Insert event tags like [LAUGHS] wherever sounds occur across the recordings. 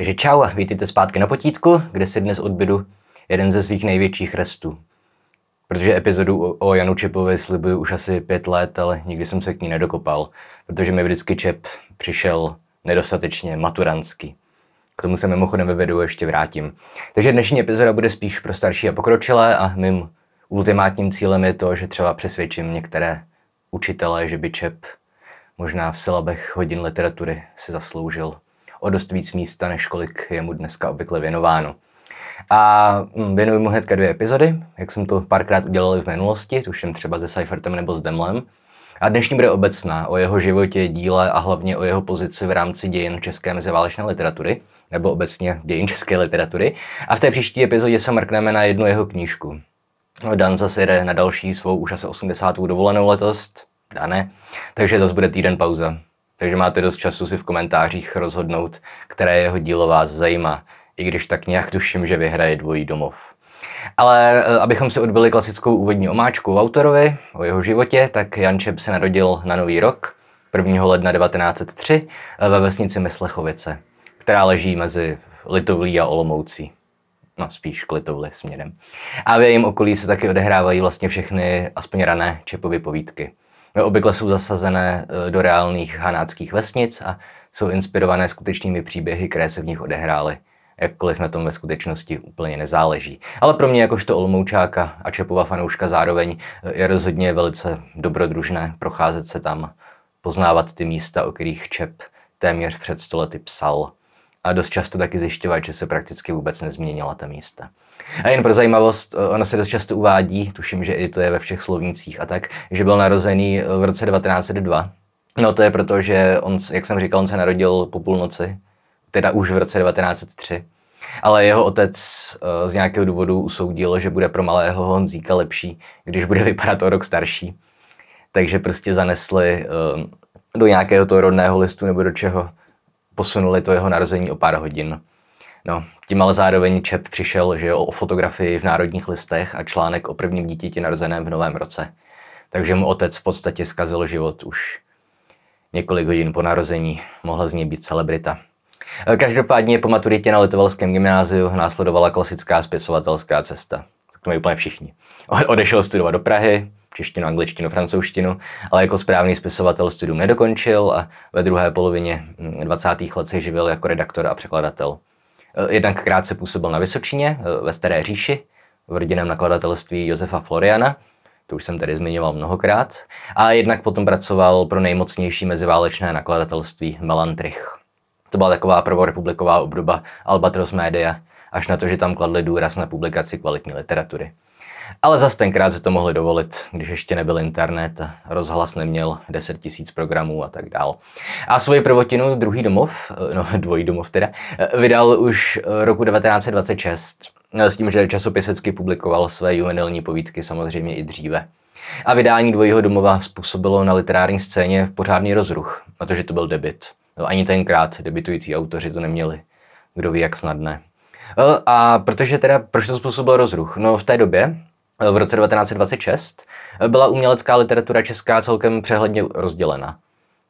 Takže čau a vítejte zpátky na potítku, kde si dnes odbydu jeden ze svých největších restů. Protože epizodu o Janu Čepovi slibuju už asi pět let, ale nikdy jsem se k ní nedokopal, protože mi vždycky Čep přišel nedostatečně maturanský. K tomu se mimochodem ve videu ještě vrátím. Takže dnešní epizoda bude spíš pro starší a pokročilé a mým ultimátním cílem je to, že třeba přesvědčím některé učitele, že by Čep možná v silabech hodin literatury si zasloužil o dost víc místa, než kolik je mu dneska obvykle věnováno. A mm, věnuji mu hnedka dvě epizody, jak jsem to párkrát udělal v minulosti, tuším třeba se Seifertem nebo s Demlem. A dnešní bude obecná o jeho životě, díle a hlavně o jeho pozici v rámci dějin české meziválečné literatury, nebo obecně dějin české literatury. A v té příští epizodě se mrkneme na jednu jeho knížku. No, Dan zase jde na další svou už asi 80. dovolenou letos. Dane. Takže zase bude týden pauza takže máte dost času si v komentářích rozhodnout, které jeho dílo vás zajímá, i když tak nějak tuším, že vyhraje dvojí domov. Ale e, abychom si odbili klasickou úvodní omáčku o autorovi, o jeho životě, tak Jan Čep se narodil na Nový rok 1. ledna 1903 e, ve vesnici Myslechovice, která leží mezi Litovlí a Olomoucí. No, spíš k Litovli směrem. A v jejím okolí se taky odehrávají vlastně všechny aspoň rané Čepovy povídky. No, obvykle jsou zasazené eh, do reálných hanáckých vesnic a jsou inspirované skutečnými příběhy, které se v nich odehrály. Jakkoliv na tom ve skutečnosti úplně nezáleží. Ale pro mě jakožto Olmoučáka a Čepova fanouška zároveň eh, je rozhodně velice dobrodružné procházet se tam, poznávat ty místa, o kterých Čep téměř před stolety psal. A dost často taky zjišťovat, že se prakticky vůbec nezměnila ta místa. A jen pro zajímavost, eh, ona se dost často uvádí, tuším, že i to je ve všech slovnících a tak, že byl narozený eh, v roce 1902. No to je proto, že on, jak jsem říkal, on se narodil po půlnoci, teda už v roce 1903. Ale jeho otec eh, z nějakého důvodu usoudil, že bude pro malého Honzíka lepší, když bude vypadat o rok starší. Takže prostě zanesli do nějakého toho rodného listu nebo do čeho posunuli to jeho narození o pár hodin. No, tím ale zároveň Čep přišel že jo, o fotografii v národních listech a článek o prvním dítěti narozeném v novém roce. Takže mu otec v podstatě zkazil život už několik hodin po narození. Mohla z něj být celebrita. E, každopádně po maturitě na Litovalském gymnáziu následovala klasická spisovatelská cesta. Tak to mají úplně všichni. Odešel studovat do Prahy, češtinu, angličtinu, francouzštinu, ale jako správný spisovatel studium nedokončil a ve druhé polovině 20. Mm, let se živil jako redaktor a překladatel. Eh, jednak krátce působil na Vysočině, eh, ve Staré říši, v rodinném nakladatelství Josefa Floriana, to už jsem tady zmiňoval mnohokrát, a jednak potom pracoval pro nejmocnější meziválečné nakladatelství Melantrich. To byla taková prvorepubliková obdoba Albatros Media, až na to, že tam kladli důraz na publikaci kvalitní literatury. Ale zas tenkrát si to mohli dovolit, když ještě nebyl internet, rozhlas neměl 10 tisíc programů a tak dál. A svoji prvotinu druhý domov, eh, no [LAUGHS] dvojí domov teda, eh, vydal už eh, roku 1926 no, s tím, že časopisecky publikoval své juvenilní povídky samozřejmě i dříve. A vydání dvojího domova způsobilo na literární scéně pořádný rozruch, protože to byl debit. No, ani tenkrát debitující autoři to neměli. Kdo ví, jak snadné. A protože teda, proč to způsobilo rozruch? No v té době, v roce 1926 byla umělecká literatura česká celkem přehledně rozdělena.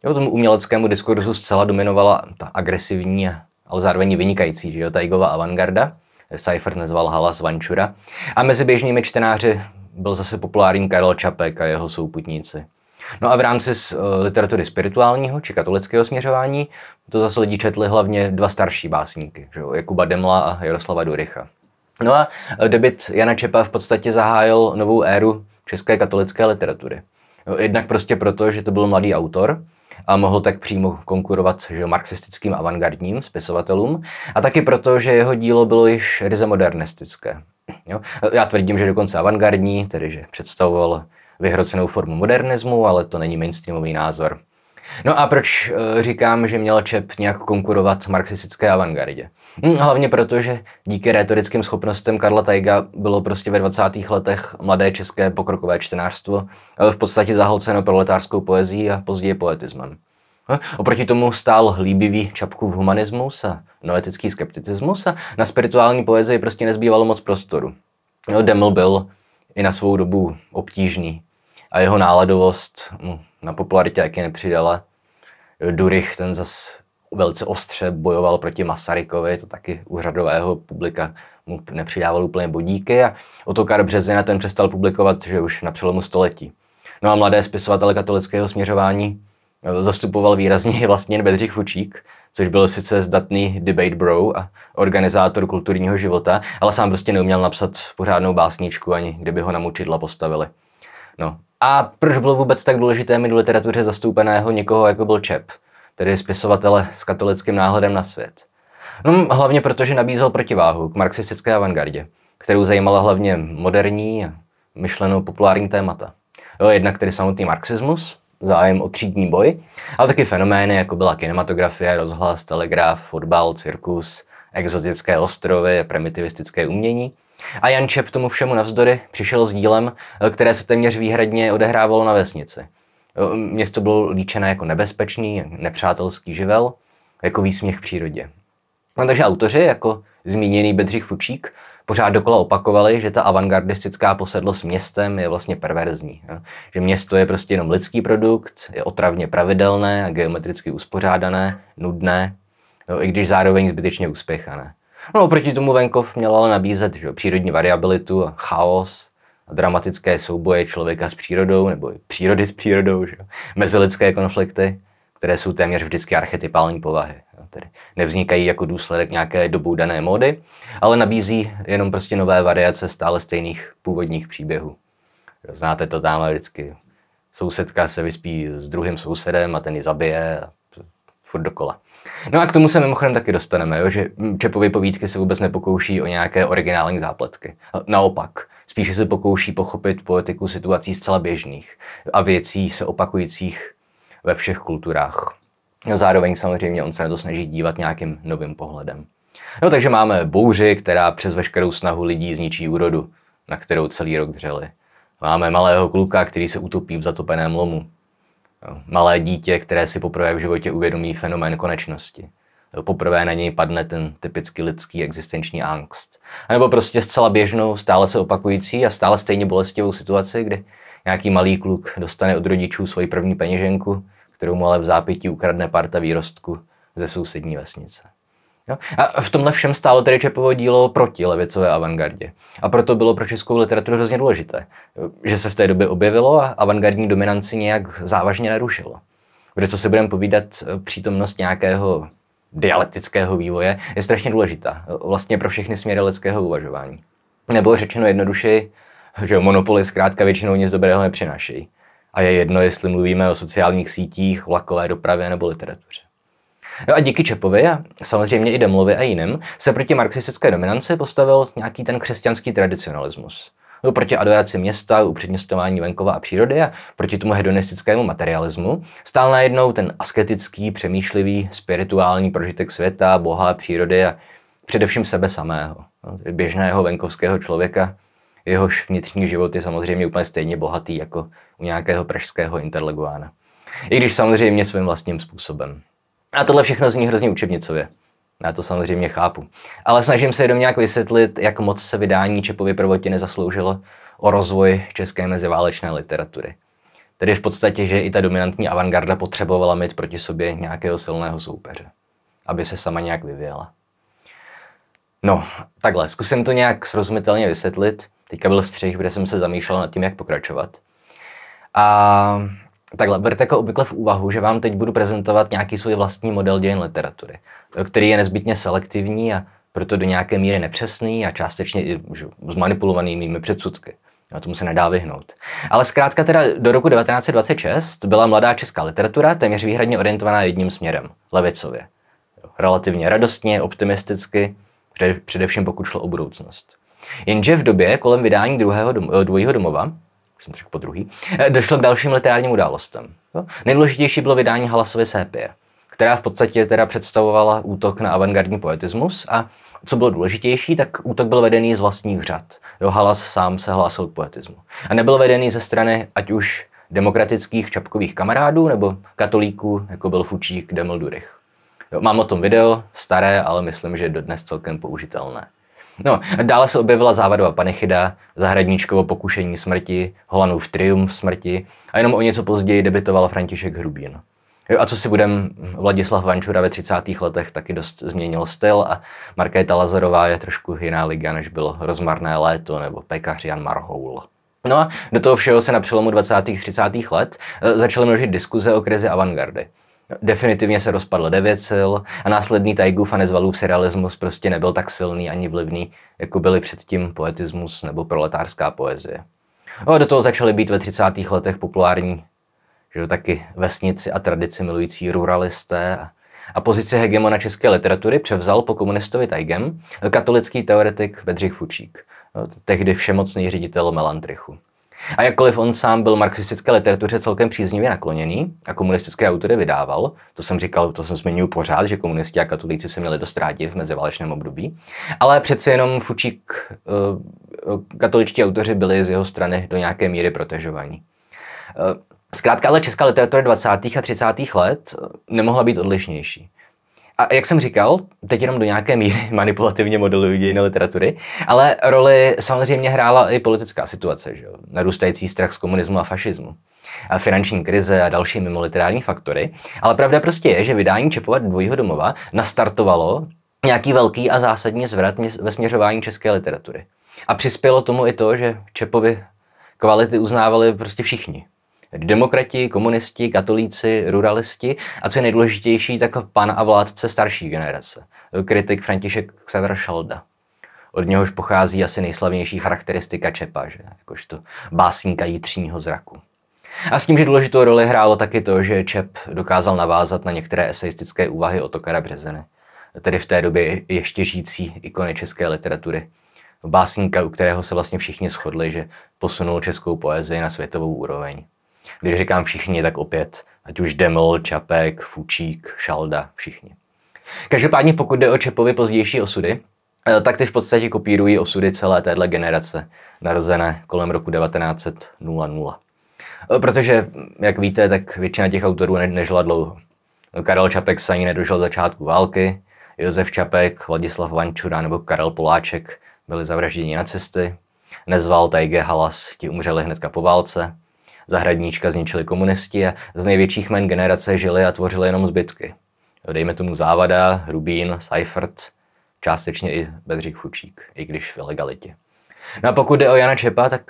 Jo, tomu uměleckému diskurzu zcela dominovala ta agresivní, ale zároveň vynikající, že jo, Tajgová avantgarda, Seifert nezval Hala Svančura. A mezi běžnými čtenáři byl zase populární Karel Čapek a jeho souputníci. No a v rámci z, uh, eh, literatury spirituálního či katolického směřování to zase lidi četli hlavně dva starší básníky, že jo, Jakuba Demla a Jaroslava Duricha. No a eh, debit Jana Čepa v podstatě zahájil novou éru české katolické literatury. Jednak prostě proto, že to byl mladý autor, a mohl tak přímo konkurovat že, marxistickým avantgardním spisovatelům, a taky proto, že jeho dílo bylo již ryze modernistické. Jo? Já tvrdím, že dokonce avantgardní, tedy že představoval vyhrocenou formu modernismu, ale to není mainstreamový názor. No a proč eh, říkám, že měl Čep nějak konkurovat marxistické avantgardě? Hm, hlavně proto, že díky retorickým schopnostem Karla Tajga bylo prostě ve 20. letech mladé české pokrokové čtenářstvo eh, v podstatě zahlceno proletářskou poezí a později poetismem. Eh, oproti tomu stál hlíbivý čapku v humanismus a noetický skepticismus a na spirituální poezii prostě nezbývalo moc prostoru. No, Deml byl i na svou dobu obtížný a jeho náladovost mu na popularitě taky nepřidala. Durich ten zas velice ostře bojoval proti Masarykovi, to taky u řadového publika mu nepřidával úplně bodíky a Otokar Březina ten přestal publikovat, že už na přelomu století. No a mladé spisovatele katolického směřování eh, zastupoval výrazně vlastně Bedřich Fučík, což byl sice zdatný debate bro a organizátor kulturního života, ale sám prostě neuměl napsat pořádnou básničku, ani kdyby ho na mučidla postavili. No. A proč bylo vůbec tak důležité mít do literatuře zastoupeného někoho, jako byl Čep? tedy spisovatele s katolickým náhledem na svět. No, hlavně protože nabízel protiváhu k marxistické avantgardě, kterou zajímala hlavně moderní a myšlenou populární témata. Jo, jednak tedy samotný marxismus, zájem o třídní boj, ale taky fenomény, jako byla kinematografie, rozhlas, telegraf, fotbal, cirkus, exotické ostrovy, primitivistické umění. A Jan Čep tomu všemu navzdory přišel s dílem, které se téměř výhradně odehrávalo na vesnici – Město bylo líčené jako nebezpečný, nepřátelský živel, jako výsměch přírodě. No, takže autoři, jako zmíněný Bedřich Fučík, pořád dokola opakovali, že ta avantgardistická posedlost městem je vlastně perverzní. Že město je prostě jenom lidský produkt, je otravně pravidelné a geometricky uspořádané, nudné, no, i když zároveň zbytečně uspěchané. No oproti tomu venkov měl ale nabízet že, přírodní variabilitu a chaos, dramatické souboje člověka s přírodou nebo přírody s přírodou, že? mezilidské konflikty, které jsou téměř vždycky archetypální povahy. Tedy nevznikají jako důsledek nějaké dobou dané módy, ale nabízí jenom prostě nové variace stále stejných původních příběhů. Znáte to tam vždycky. Sousedka se vyspí s druhým sousedem a ten ji zabije a furt dokola. No a k tomu se mimochodem taky dostaneme, jo? že Čepovy povídky se vůbec nepokouší o nějaké originální zápletky. Naopak, spíše se pokouší pochopit poetiku situací zcela běžných a věcí se opakujících ve všech kulturách. Zároveň samozřejmě on se na to snaží dívat nějakým novým pohledem. No takže máme bouři, která přes veškerou snahu lidí zničí úrodu, na kterou celý rok dřeli. Máme malého kluka, který se utopí v zatopeném lomu. Malé dítě, které si poprvé v životě uvědomí fenomén konečnosti poprvé na něj padne ten typicky lidský existenční angst. A nebo prostě zcela běžnou, stále se opakující a stále stejně bolestivou situaci, kdy nějaký malý kluk dostane od rodičů svoji první peněženku, kterou mu ale v zápětí ukradne parta výrostku ze sousední vesnice. Jo? A v tomhle všem stálo tedy Čepovo dílo proti levicové avantgardě. A proto bylo pro českou literaturu hrozně důležité, že se v té době objevilo a avantgardní dominanci nějak závažně narušilo. Protože co si budeme povídat, přítomnost nějakého dialektického vývoje je strašně důležitá vlastně pro všechny směry lidského uvažování. Nebo řečeno jednoduše, že monopoly zkrátka většinou nic dobrého nepřinášejí. A je jedno, jestli mluvíme o sociálních sítích, vlakové dopravě nebo literatuře. No a díky Čepovi a samozřejmě i Demlovi a jiným se proti marxistické dominanci postavil nějaký ten křesťanský tradicionalismus byl proti adoraci města, upřednostňování venkova a přírody a proti tomu hedonistickému materialismu. Stál najednou ten asketický, přemýšlivý, spirituální prožitek světa, boha, přírody a především sebe samého, no, běžného venkovského člověka, jehož vnitřní život je samozřejmě úplně stejně bohatý jako u nějakého pražského interleguána. I když samozřejmě svým vlastním způsobem. A tohle všechno zní hrozně učebnicově. Já to samozřejmě chápu. Ale snažím se jenom nějak vysvětlit, jak moc se vydání Čepovy prvotiny zasloužilo o rozvoj české meziválečné literatury. Tedy v podstatě, že i ta dominantní avantgarda potřebovala mít proti sobě nějakého silného soupeře, aby se sama nějak vyvíjela. No, takhle, zkusím to nějak srozumitelně vysvětlit. Teďka byl střih, kde jsem se zamýšlel nad tím, jak pokračovat. A Takhle, berte jako obvykle v úvahu, že vám teď budu prezentovat nějaký svůj vlastní model dějin literatury, který je nezbytně selektivní a proto do nějaké míry nepřesný a částečně i zmanipulovaný mými předsudky. No, tomu se nedá vyhnout. Ale zkrátka teda do roku 1926 byla mladá česká literatura téměř výhradně orientovaná jedním směrem, levicově. Relativně radostně, optimisticky, především pokud šlo o budoucnost. Jenže v době kolem vydání druhého dom- eh, dvojího domova jsem řekl po druhý, eh, došlo k dalším literárním událostem. Jo? Nejdůležitější bylo vydání Halasovy sépie, která v podstatě teda představovala útok na avantgardní poetismus a co bylo důležitější, tak útok byl vedený z vlastních řad. Jo, Halas sám se hlásil k poetismu. A nebyl vedený ze strany ať už demokratických čapkových kamarádů nebo katolíků, jako byl Fučík Demel Durich. Jo, mám o tom video, staré, ale myslím, že je dodnes celkem použitelné. No, dále se objevila závadová panechida, zahradníčkovo pokušení smrti, Holanův triumf smrti a jenom o něco později debitoval František Hrubín. Jo, a co si budem, Vladislav Vančura ve 30. letech taky dost změnil styl a Markéta Lazarová je trošku jiná liga, než bylo Rozmarné léto nebo pekař Jan Marhoul. No a do toho všeho se na přelomu 20. a 30. let e, začaly množit diskuze o krizi avantgardy. Definitivně se rozpadlo devět sil a následný Taigův a nezvalův surrealismus prostě nebyl tak silný ani vlivný, jako byly předtím poetismus nebo proletářská poezie. No a do toho začaly být ve 30. letech populární že taky vesnici a tradici milující ruralisté a a pozici hegemona české literatury převzal po komunistovi Tajgem katolický teoretik Bedřich Fučík, no, tehdy všemocný ředitel Melantrichu. A jakkoliv on sám byl marxistické literatuře celkem příznivě nakloněný a komunistické autory vydával, to jsem říkal, to jsem zmiňuji pořád, že komunisti a katolíci se měli dost rádi v meziválečném období, ale přece jenom Fučík, eh, eh, katoličtí autoři byli z jeho strany do nějaké míry protežovaní. Eh, zkrátka ale česká literatura 20. a 30. let nemohla být odlišnější a jak jsem říkal, teď jenom do nějaké míry [LAUGHS] manipulativně modelují dějiny literatury, ale roli samozřejmě hrála i politická situace, že jo? narůstající strach z komunismu a fašismu a finanční krize a další mimoliterární faktory. Ale pravda prostě je, že vydání Čepova dvojího domova nastartovalo nějaký velký a zásadní zvrat ve směřování české literatury. A přispělo tomu i to, že Čepovi kvality uznávali prostě všichni demokrati, komunisti, katolíci, ruralisti a co je nejdůležitější, tak pan a vládce starší generace, kritik František Xaver Šalda. Od něhož pochází asi nejslavnější charakteristika Čepa, že? jakožto básníka jitřního zraku. A s tím, že důležitou roli hrálo taky to, že Čep dokázal navázat na některé eseistické úvahy o Tokara Březene, tedy v té době ještě žijící ikony české literatury. Básníka, u kterého se vlastně všichni shodli, že posunul českou poezii na světovou úroveň. Když říkám všichni, tak opět, ať už Deml, Čapek, Fučík, Šalda, všichni. Každopádně pokud jde o Čepovi pozdější osudy, eh, tak ty v podstatě kopírují osudy celé téhle generace, narozené kolem roku 1900. Eh, protože, jak víte, tak většina těch autorů ne- nežila dlouho. Karel Čapek se ani nedožil začátku války, Josef Čapek, Vladislav Vančura nebo Karel Poláček byli zavražděni na cesty, Nezval, Tajge, Halas, ti umřeli hnedka po válce, Zahradníčka zničili komunisti a z největších men generace žili a tvořili jenom zbytky. Dejme tomu Závada, rubín, Seifert, částečně i Bedřich Fučík, i když v ilegalitě. No a pokud jde o Jana Čepa, tak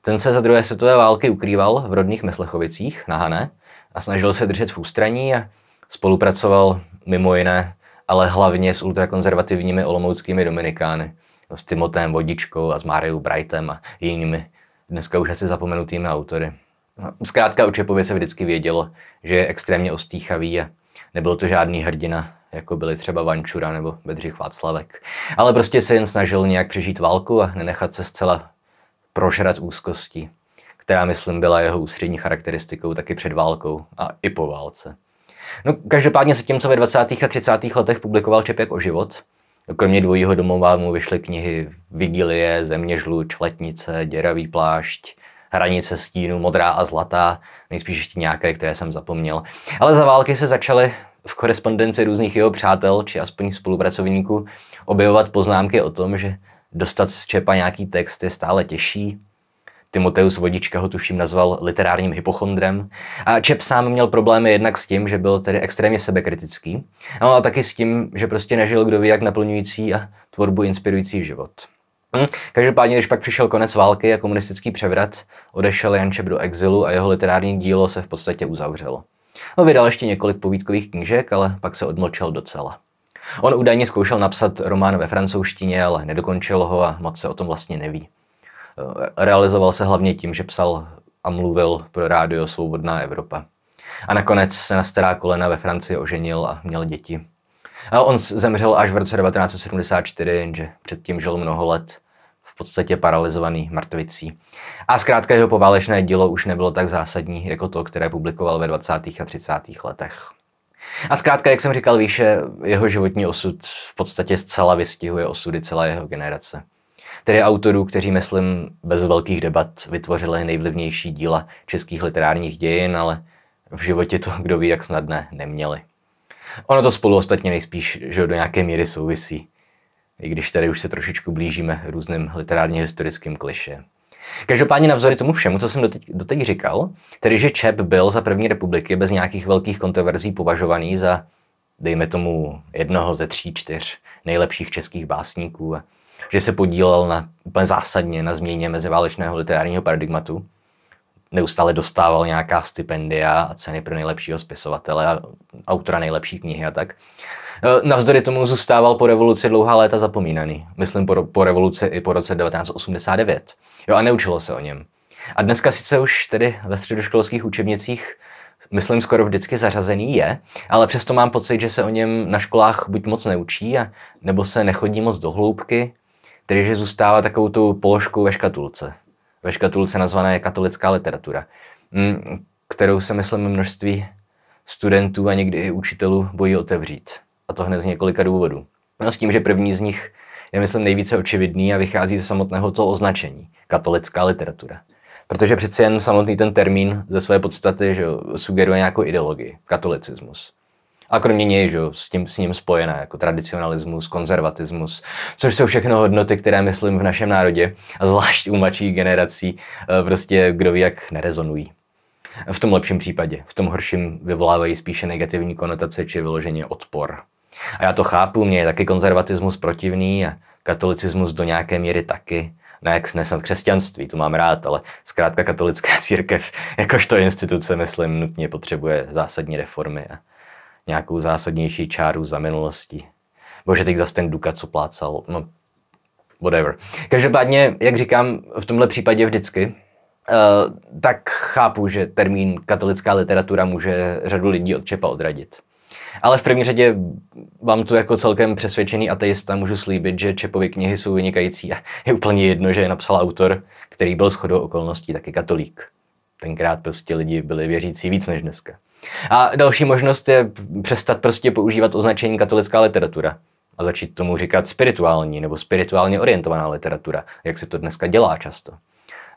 ten se za druhé světové války ukrýval v rodných Meslechovicích na Hané a snažil se držet v ústraní a spolupracoval mimo jiné, ale hlavně s ultrakonzervativními olomouckými Dominikány, s Timotem Vodičkou a s Máriou Brightem a jinými dneska už asi zapomenutými autory. No, zkrátka o Čepově se vždycky vědělo, že je extrémně ostýchavý a nebyl to žádný hrdina, jako byli třeba Vančura nebo Bedřich Václavek. Ale prostě se jen snažil nějak přežít válku a nenechat se zcela prožrat úzkostí, která, myslím, byla jeho ústřední charakteristikou taky před válkou a i po válce. No, každopádně se tím, co ve 20. a 30. letech publikoval Čepek o život, kromě dvojího domova mu vyšly knihy Vigilie, Země žluč, Letnice, Děravý plášť, hranice stínu, modrá a zlatá, nejspíš ještě nějaké, které jsem zapomněl. Ale za války se začaly v korespondenci různých jeho přátel, či aspoň spolupracovníků, objevovat poznámky o tom, že dostat z Čepa nějaký text je stále těžší. Timoteus Vodička ho tuším nazval literárním hypochondrem. A Čep sám měl problémy jednak s tím, že byl tedy extrémně sebekritický, no ale taky s tím, že prostě nežil kdo ví jak naplňující a tvorbu inspirující život. Hmm. Každopádně, když pak přišel konec války a komunistický převrat, odešel Jan Čep do exilu a jeho literární dílo se v podstatě uzavřelo. No, vydal ještě několik povídkových knížek, ale pak se odmlčel docela. On údajně zkoušel napsat román ve francouzštině, ale nedokončil ho a moc se o tom vlastně neví. Eh, realizoval se hlavně tím, že psal a mluvil pro rádio Svobodná Evropa. A nakonec se na stará kolena ve Francii oženil a měl děti. A on zemřel až v roce 1974, jenže předtím žil mnoho let podstatě paralizovaný mrtvicí. A zkrátka jeho poválečné dílo už nebylo tak zásadní jako to, které publikoval ve 20. a 30. letech. A zkrátka, jak jsem říkal výše, jeho životní osud v podstatě zcela vystihuje osudy celé jeho generace. Tedy autorů, kteří, myslím, bez velkých debat vytvořili nejvlivnější díla českých literárních dějin, ale v životě to, kdo ví, jak snadné, neměli. Ono to spolu ostatně nejspíš že do nějaké míry souvisí i když tady už se trošičku blížíme různým literárně historickým kliše. Každopádně navzory tomu všemu, co jsem doteď, doteď říkal, tedy že Čep byl za první republiky bez nějakých velkých kontroverzí považovaný za, dejme tomu, jednoho ze tří, čtyř nejlepších českých básníků, že se podílel na, úplně zásadně na změně meziválečného literárního paradigmatu, neustále dostával nějaká stipendia a ceny pro nejlepšího spisovatele a autora nejlepší knihy a tak. Eh, navzdory tomu zůstával po revoluci dlouhá léta zapomínaný. Myslím po, po revoluci i po roce 1989. Jo, a neučilo se o něm. A dneska sice už tedy ve středoškolských učebnicích myslím skoro vždycky zařazený je, ale přesto mám pocit, že se o něm na školách buď moc neučí, a, nebo se nechodí moc do hloubky, tedy že zůstává takovou tu položkou ve škatulce. Ve škatulce nazvaná je katolická literatura, hm, kterou se myslím množství studentů a někdy i učitelů bojí otevřít. A to hned z několika důvodů. No s tím, že první z nich je, myslím, nejvíce očividný a vychází ze samotného toho označení. Katolická literatura. Protože přeci jen samotný ten termín ze své podstaty že sugeruje nějakou ideologii, katolicismus. A kromě něj, že s, tím, s ním spojené jako tradicionalismus, konzervatismus, což jsou všechno hodnoty, které, myslím, v našem národě, a zvlášť u mladších generací, eh, prostě kdo ví, jak nerezonují. V tom lepším případě, v tom horším vyvolávají spíše negativní konotace či vyloženě odpor. A já to chápu, mě je taky konzervatismus protivný a katolicismus do nějaké míry taky. Ne, no ne snad křesťanství, to mám rád, ale zkrátka katolická [LAUGHS] církev jakožto instituce, myslím, nutně potřebuje zásadní reformy a nějakou zásadnější čáru za minulostí. Bože, teď zase ten Duka, co plácal, no, whatever. Každopádně, jak říkám, v tomhle případě vždycky, Uh, tak chápu, že termín katolická literatura může řadu lidí od čepa odradit. Ale v první řadě vám tu jako celkem přesvědčený ateista můžu slíbit, že Čepovy knihy jsou vynikající a je úplně jedno, že je napsal autor, který byl shodou okolností taky katolík. Tenkrát prostě lidi byli věřící víc než dneska. A další možnost je přestat prostě používat označení katolická literatura a začít tomu říkat spirituální nebo spirituálně orientovaná literatura, jak se to dneska dělá často.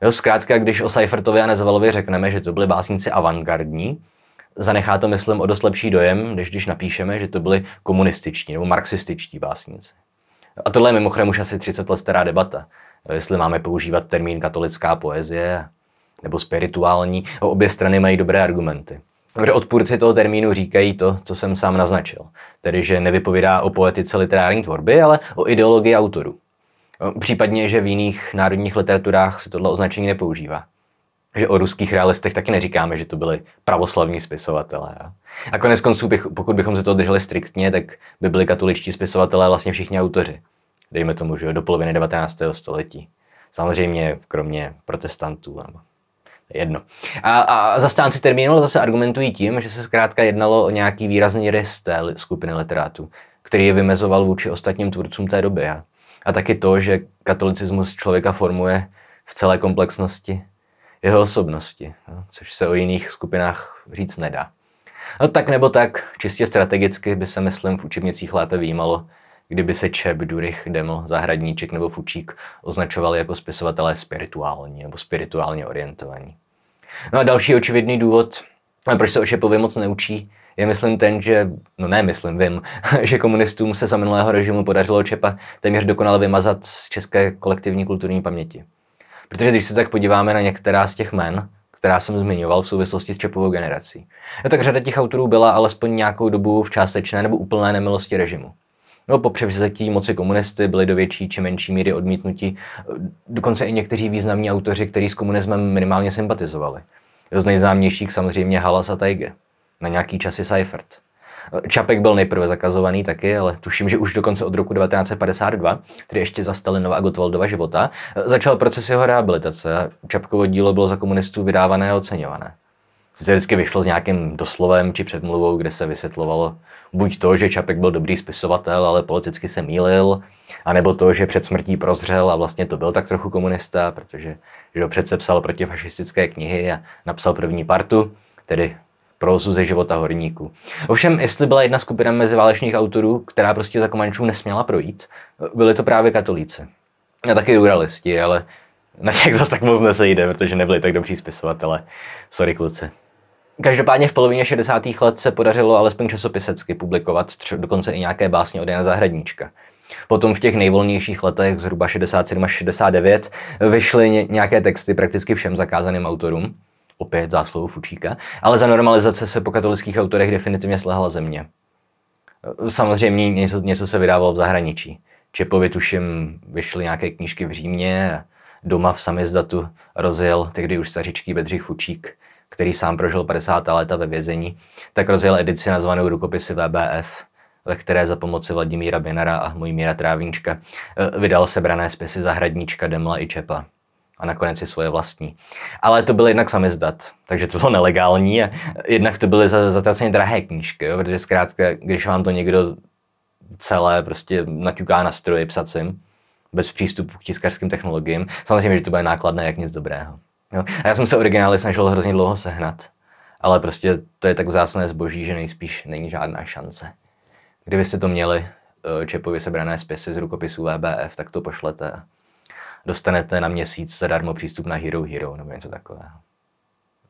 Jo, zkrátka, když o Seifertovi a Nezvalovi řekneme, že to byly básníci avantgardní, Zanechá to, myslím, o dost lepší dojem, než když napíšeme, že to byly komunističtí nebo marxističtí básníci. A tohle je mimochodem už asi 30 let stará debata, jestli máme používat termín katolická poezie nebo spirituální. obě strany mají dobré argumenty. Kde odpůrci toho termínu říkají to, co jsem sám naznačil, tedy že nevypovídá o poetice literární tvorby, ale o ideologii autorů. Případně, že v jiných národních literaturách se tohle označení nepoužívá že o ruských realistech taky neříkáme, že to byli pravoslavní spisovatelé. A konec konců, pokud bychom se to drželi striktně, tak by byli katoličtí spisovatelé vlastně všichni autoři. Dejme tomu, že do poloviny 19. století. Samozřejmě kromě protestantů nebo jedno. A, a zastánci termínu zase argumentují tím, že se zkrátka jednalo o nějaký výrazný rys té skupiny literátů, který je vymezoval vůči ostatním tvůrcům té doby. A, a taky to, že katolicismus člověka formuje v celé komplexnosti jeho osobnosti, no, což se o jiných skupinách říct nedá. No tak nebo tak, čistě strategicky by se myslím v učebnicích lépe výjímalo, kdyby se Čep, Durich, Demo, Zahradníček nebo Fučík označovali jako spisovatelé spirituální nebo spirituálně orientovaní. No a další očividný důvod, proč se o Čepovi moc neučí, je myslím ten, že, no ne myslím, vím, [LAUGHS] že komunistům se za minulého režimu podařilo Čepa téměř dokonale vymazat z české kolektivní kulturní paměti. Protože když se tak podíváme na některá z těch men, která jsem zmiňoval v souvislosti s čepovou generací, no tak řada těch autorů byla alespoň nějakou dobu v částečné nebo úplné nemilosti režimu. No, po převzetí moci komunisty byli do větší či menší míry odmítnutí eh, dokonce i někteří významní autoři, kteří s komunismem minimálně sympatizovali. Z nejznámějších samozřejmě Halas a Tajge. na nějaký čas i Seifert. Čapek byl nejprve zakazovaný taky, ale tuším, že už dokonce od roku 1952, tedy ještě za Stalinova a Gotwaldova života, začal proces jeho rehabilitace. Čapkovo dílo bylo za komunistů vydávané a oceňované. Se vždycky vyšlo s nějakým doslovem či předmluvou, kde se vysvětlovalo buď to, že Čapek byl dobrý spisovatel, ale politicky se mýlil, anebo to, že před smrtí prozřel a vlastně to byl tak trochu komunista, protože že přece psal protifašistické knihy a napsal první partu, tedy pro ze života horníků. Ovšem, jestli byla jedna skupina meziválečných autorů, která prostě za Komančů nesměla projít, byly to právě katolíci. A taky uralisti, ale na těch zase tak moc nesejde, protože nebyli tak dobří spisovatele. Sorry kluci. Každopádně v polovině 60. let se podařilo alespoň časopisecky publikovat dokonce i nějaké básně od Jana Zahradníčka. Potom v těch nejvolnějších letech, zhruba 67 až 69, vyšly nějaké texty prakticky všem zakázaným autorům opět zásluhou Fučíka, ale za normalizace se po katolických autorech definitivně slehla země. Samozřejmě něco, něco se vydávalo v zahraničí. Čepovi tuším vyšly nějaké knížky v Římě, doma v samizdatu rozjel tehdy už stařičký Bedřich Fučík, který sám prožil 50. léta ve vězení, tak rozjel edici nazvanou Rukopisy VBF, ve které za pomoci Vladimíra Binara a Mojmíra Trávníčka eh, vydal sebrané spisy zahradníčka Demla i Čepa a nakonec i svoje vlastní. Ale to byl jednak samizdat, takže to bylo nelegální a jednak to byly zatraceně vlastně drahé knížky, jo, protože zkrátka, když vám to někdo celé prostě naťuká na stroji psacím, bez přístupu k tiskarským technologiím, samozřejmě, že to bude nákladné jak nic dobrého. Jo. A já jsem se originály snažil hrozně dlouho sehnat, ale prostě to je tak vzácné zboží, že nejspíš není žádná šance. Kdybyste to měli, eh, čepově sebrané spisy z rukopisů VBF, tak to pošlete dostanete na měsíc zadarmo přístup na Hero Hero nebo něco takového.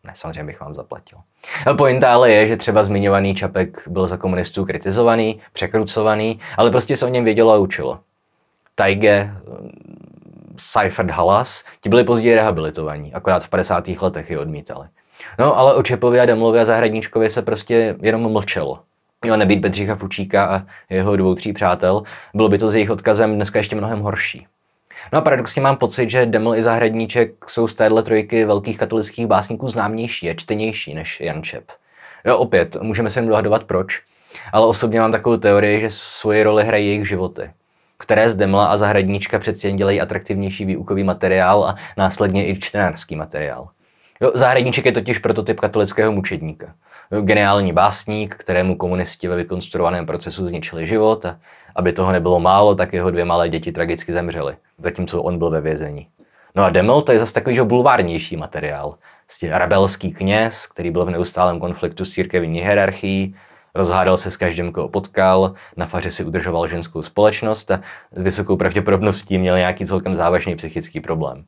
Ne, samozřejmě bych vám zaplatil. A pointa ale je, že třeba zmiňovaný Čapek byl za komunistů kritizovaný, překrucovaný, ale prostě se o něm vědělo a učilo. Tajge, mm, Seifert Halas, ti byli později rehabilitovaní, akorát v 50. letech je odmítali. No, ale o Čepovi a Demlově a Zahradníčkovi se prostě jenom mlčelo. Jo, nebýt Bedřicha Fučíka a jeho dvou, tří přátel, bylo by to s jejich odkazem dneska ještě mnohem horší. No a paradoxně mám pocit, že Deml i Zahradníček jsou z téhle trojky velkých katolických básníků známější a čtenější než Jan Čep. Jo, opět, můžeme se jen dohadovat proč, ale osobně mám takovou teorii, že svoje roli hrají jejich životy které z Demla a Zahradníčka přeci jen dělají atraktivnější výukový materiál a následně i čtenářský materiál. Jo, zahradníček je totiž prototyp katolického mučedníka geniální básník, kterému komunisti ve vykonstruovaném procesu zničili život a aby toho nebylo málo, tak jeho dvě malé děti tragicky zemřely, zatímco on byl ve vězení. No a Demel to je zase takový bulvárnější materiál. Prostě rebelský kněz, který byl v neustálém konfliktu s církevní hierarchií, rozhádal se s každým, koho potkal, na faře si udržoval ženskou společnost a s vysokou pravděpodobností měl nějaký celkem závažný psychický problém.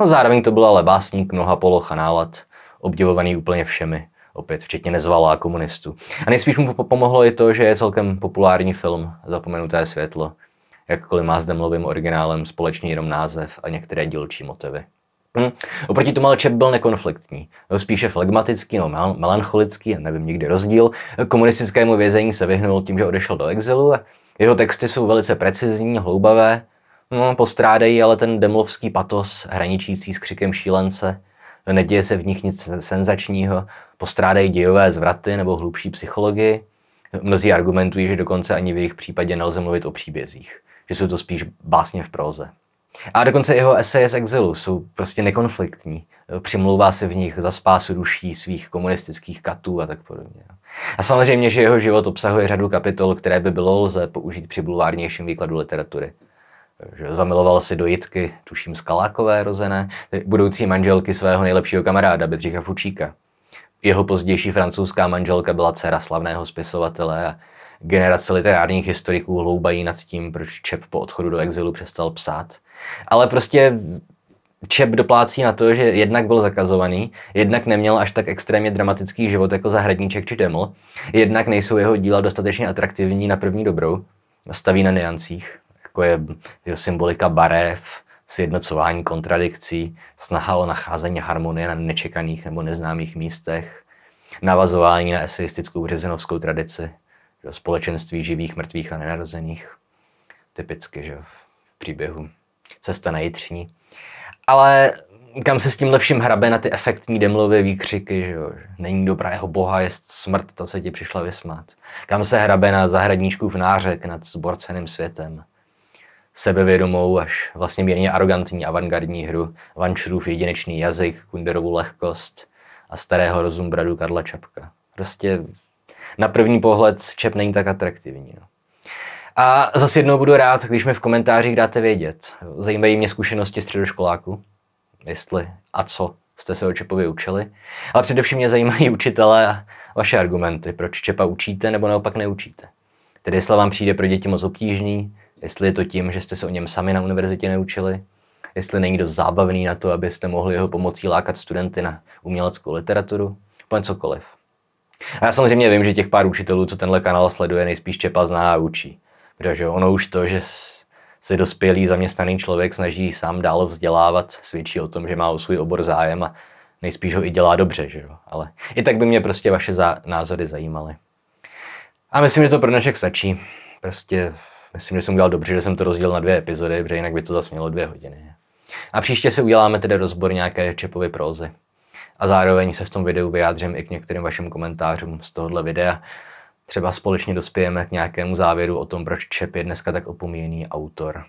No zároveň to byl ale básník mnoha poloch a nálad, obdivovaný úplně všemi opět včetně nezvalá komunistů. A nejspíš mu pomohlo i to, že je celkem populární film Zapomenuté světlo, jakkoliv má s Demlovým originálem společný jenom název a některé dílčí motivy. Hmm. Oproti tomu ale Čep byl nekonfliktní, spíše flegmatický no nebo melancholický, nevím nikdy rozdíl. Komunistickému vězení se vyhnul tím, že odešel do exilu a jeho texty jsou velice precizní, hloubavé, no, postrádají ale ten demlovský patos hraničící s křikem šílence. Neděje se v nich nic senzačního, postrádají dějové zvraty nebo hlubší psychologii. Mnozí argumentují, že dokonce ani v jejich případě nelze mluvit o příbězích, že jsou to spíš básně v proze. A dokonce jeho eseje z exilu jsou prostě nekonfliktní. Přimlouvá se v nich za spásu duší svých komunistických katů a tak podobně. A samozřejmě, že jeho život obsahuje řadu kapitol, které by bylo lze použít při bulvárnějším výkladu literatury. Že zamiloval si do Jitky, tuším Skalákové rozené, budoucí manželky svého nejlepšího kamaráda Bedřicha Fučíka. Jeho pozdější francouzská manželka byla dcera slavného spisovatele a generace literárních historiků hloubají nad tím, proč Čep po odchodu do exilu přestal psát. Ale prostě Čep doplácí na to, že jednak byl zakazovaný, jednak neměl až tak extrémně dramatický život jako zahradníček či Deml, jednak nejsou jeho díla dostatečně atraktivní na první dobrou, staví na neancích, jako je jeho symbolika barev, sjednocování kontradikcí, snaha o nacházení harmonie na nečekaných nebo neznámých místech, navazování na eseistickou březinovskou tradici, že, společenství živých, mrtvých a nenarozených, typicky že, v příběhu Cesta na jitřní. Ale kam se s tím lepším hrabe na ty efektní demlové výkřiky, že jo? není jeho boha, je smrt, ta se ti přišla vysmát. Kam se hrabe na zahradníčku v nářek nad zborceným světem sebevědomou až vlastně mírně arrogantní avantgardní hru, Vančurův jedinečný jazyk, Kunderovu lehkost a starého rozumbradu Karla Čapka. Prostě na první pohled Čep není tak atraktivní. No. A zase jednou budu rád, když mi v komentářích dáte vědět. Zajímají mě zkušenosti středoškoláku, jestli a co jste se o Čepovi učili. Ale především mě zajímají učitelé a vaše argumenty, proč Čepa učíte nebo naopak neučíte. Tedy jestli vám přijde pro děti moc obtížný, jestli je to tím, že jste se o něm sami na univerzitě neučili, jestli není dost zábavný na to, abyste mohli jeho pomocí lákat studenty na uměleckou literaturu, úplně cokoliv. A já samozřejmě vím, že těch pár učitelů, co tenhle kanál sleduje, nejspíš Čepa zná a učí. Protože ono už to, že se dospělý zaměstnaný člověk snaží sám dál vzdělávat, svědčí o tom, že má o svůj obor zájem a nejspíš ho i dělá dobře, že jo? Ale i tak by mě prostě vaše zá- názory zajímaly. A myslím, že to pro dnešek stačí. Prostě Myslím, že jsem udělal dobře, že jsem to rozdělil na dvě epizody, protože jinak by to zase mělo dvě hodiny. A příště si uděláme tedy rozbor nějaké čepové prózy. A zároveň se v tom videu vyjádřím i k některým vašim komentářům z tohohle videa. Třeba společně dospějeme k nějakému závěru o tom, proč Čep je dneska tak opomíjený autor.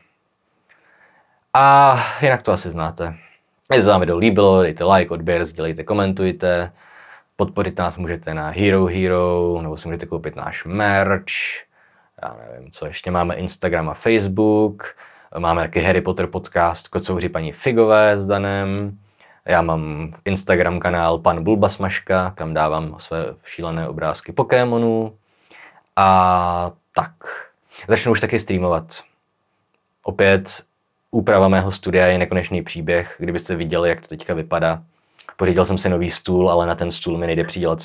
A jinak to asi znáte. Jestli vám video líbilo, dejte like, odběr, sdělejte, komentujte. Podpořit nás můžete na Hero Hero, nebo si můžete koupit náš merch já nevím, co ještě máme, Instagram a Facebook, máme taky Harry Potter podcast Kocouři paní Figové s Danem, já mám Instagram kanál Pan Bulbasmaška, kam dávám své šílené obrázky Pokémonů a tak. Začnu už taky streamovat. Opět úprava mého studia je nekonečný příběh, kdybyste viděli, jak to teďka vypadá, Pořídil jsem si nový stůl, ale na ten stůl mi nejde přidělat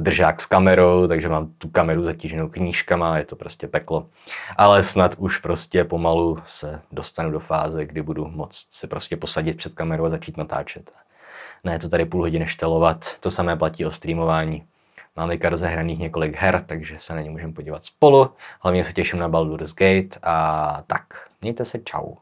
držák s kamerou, takže mám tu kameru zatíženou knížkama, je to prostě peklo. Ale snad už prostě pomalu se dostanu do fáze, kdy budu moct se prostě posadit před kamerou a začít natáčet. Ne to tady půl hodiny štelovat, to samé platí o streamování. Mám teďka rozehraných několik her, takže se na ně můžeme podívat spolu. Hlavně se těším na Baldur's Gate a tak, mějte se, čau.